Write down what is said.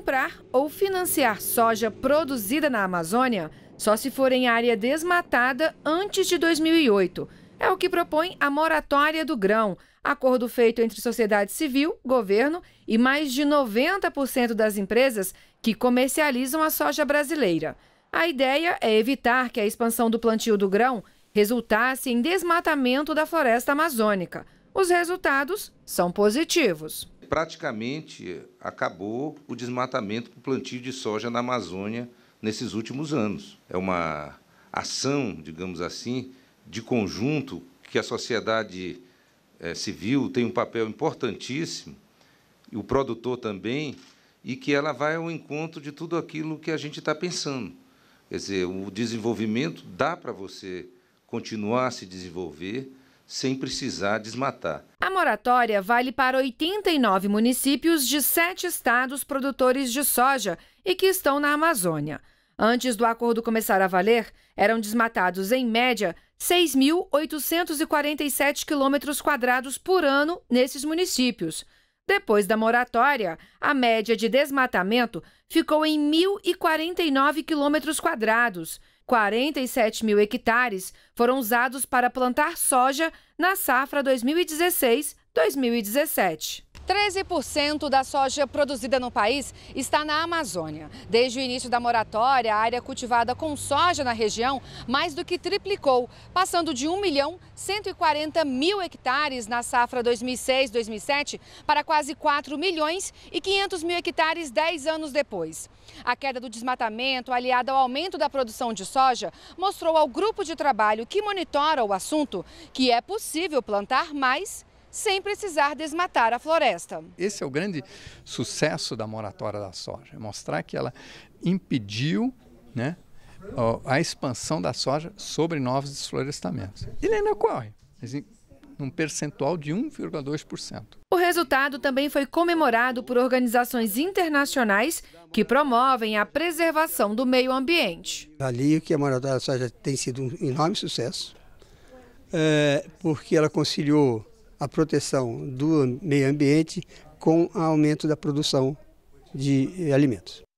comprar ou financiar soja produzida na Amazônia só se for em área desmatada antes de 2008. É o que propõe a moratória do grão, acordo feito entre sociedade civil, governo e mais de 90% das empresas que comercializam a soja brasileira. A ideia é evitar que a expansão do plantio do grão resultasse em desmatamento da floresta amazônica. Os resultados são positivos praticamente acabou o desmatamento para o plantio de soja na Amazônia nesses últimos anos. É uma ação, digamos assim, de conjunto que a sociedade eh, civil tem um papel importantíssimo, e o produtor também, e que ela vai ao encontro de tudo aquilo que a gente está pensando. Quer dizer, o desenvolvimento dá para você continuar a se desenvolver, sem precisar desmatar. A moratória vale para 89 municípios de sete estados produtores de soja e que estão na Amazônia. Antes do acordo começar a valer, eram desmatados, em média, 6.847 quilômetros quadrados por ano nesses municípios. Depois da moratória, a média de desmatamento ficou em 1.049 quilômetros quadrados 47 mil hectares foram usados para plantar soja na safra 2016-2017. 13% da soja produzida no país está na Amazônia. Desde o início da moratória, a área cultivada com soja na região mais do que triplicou, passando de 1 milhão 140 mil hectares na safra 2006-2007 para quase 4 milhões e 500 mil hectares 10 anos depois. A queda do desmatamento, aliada ao aumento da produção de soja, mostrou ao grupo de trabalho que monitora o assunto que é possível plantar mais sem precisar desmatar a floresta. Esse é o grande sucesso da moratória da soja, é mostrar que ela impediu né, a expansão da soja sobre novos desflorestamentos. Ele ainda ocorre, num percentual de 1,2%. O resultado também foi comemorado por organizações internacionais que promovem a preservação do meio ambiente. Ali que a moratória da soja tem sido um enorme sucesso, é, porque ela conciliou a proteção do meio ambiente com o aumento da produção de alimentos.